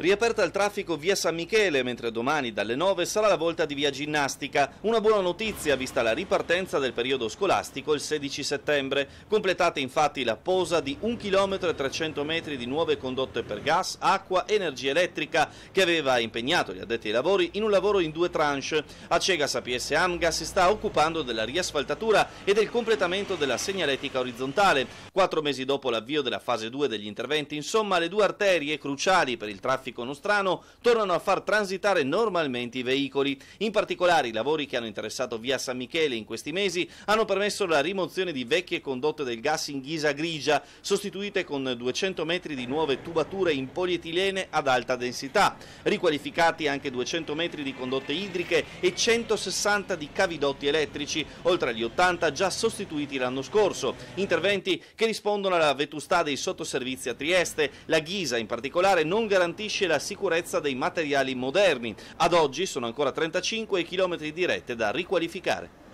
Riaperta il traffico via San Michele, mentre domani dalle 9 sarà la volta di via Ginnastica. Una buona notizia vista la ripartenza del periodo scolastico il 16 settembre. Completate infatti la posa di 1 km e 300 metri di nuove condotte per gas, acqua, e energia elettrica che aveva impegnato gli addetti ai lavori in un lavoro in due tranche. A Cegas APS Amga si sta occupando della riasfaltatura e del completamento della segnaletica orizzontale. Quattro mesi dopo l'avvio della fase 2 degli interventi, insomma, le due arterie cruciali per il traffico traffico nostrano tornano a far transitare normalmente i veicoli. In particolare i lavori che hanno interessato via San Michele in questi mesi hanno permesso la rimozione di vecchie condotte del gas in ghisa grigia, sostituite con 200 metri di nuove tubature in polietilene ad alta densità, riqualificati anche 200 metri di condotte idriche e 160 di cavidotti elettrici, oltre agli 80 già sostituiti l'anno scorso. Interventi che rispondono alla vetustà dei sottoservizi a Trieste. La ghisa in particolare non garantisce garantisce la sicurezza dei materiali moderni. Ad oggi sono ancora 35 i chilometri di rete da riqualificare.